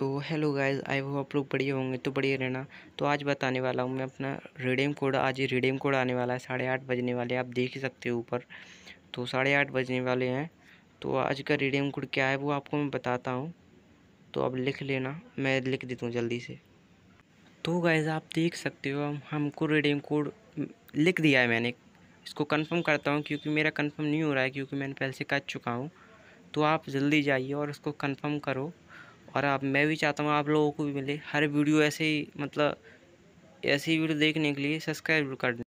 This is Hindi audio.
तो हेलो गाइज आई होप आप लोग बढ़िया होंगे तो बढ़िया रहना तो आज बताने वाला हूँ मैं अपना रिडीम कोड आज ही रिडीम कोड आने वाला है साढ़े आठ बजने वाले आप देख ही सकते हो ऊपर तो साढ़े आठ बजने वाले हैं तो आज का रिडीम कोड क्या है वो आपको मैं बताता हूँ तो अब लिख लेना मैं लिख देता हूँ जल्दी से तो गाइज आप देख सकते हो हमको रिडीम कोड लिख दिया है मैंने इसको कन्फर्म करता हूँ क्योंकि मेरा कन्फर्म नहीं हो रहा है क्योंकि मैंने पहले से कट चुका हूँ तो आप जल्दी जाइए और उसको कन्फर्म करो और आप मैं भी चाहता हूँ आप लोगों को भी मिले हर वीडियो ऐसे ही मतलब ऐसी वीडियो देखने के लिए सब्सक्राइब कर दें